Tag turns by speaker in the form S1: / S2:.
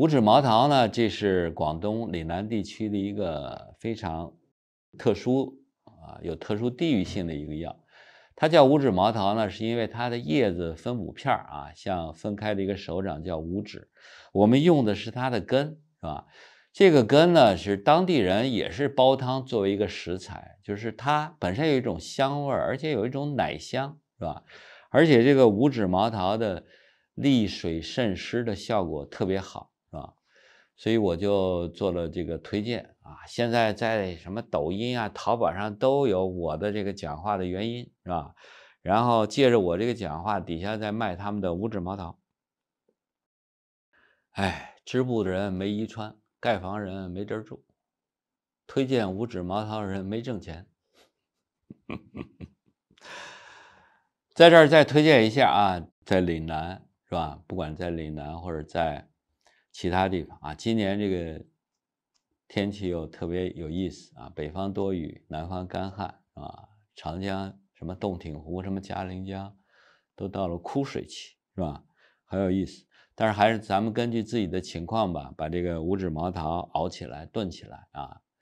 S1: 五指毛桃呢，这是广东岭南地区的一个非常特殊啊，有特殊地域性的一个药。它叫五指毛桃呢，是因为它的叶子分五片儿啊，像分开的一个手掌，叫五指。我们用的是它的根，是吧？这个根呢，是当地人也是煲汤作为一个食材，就是它本身有一种香味儿，而且有一种奶香，是吧？而且这个五指毛桃的利水渗湿的效果特别好。啊，所以我就做了这个推荐啊。现在在什么抖音啊、淘宝上都有我的这个讲话的原因，是吧？然后借着我这个讲话，底下在卖他们的五指毛桃。哎，织布的人没衣穿，盖房人没地儿住，推荐五指毛桃人没挣钱。在这儿再推荐一下啊，在岭南是吧？不管在岭南或者在。其他地方啊，今年这个天气又特别有意思啊，北方多雨，南方干旱啊，长江什么洞庭湖什么嘉陵江，都到了枯水期，是吧？很有意思，但是还是咱们根据自己的情况吧，把这个五指毛桃熬起来炖起来啊。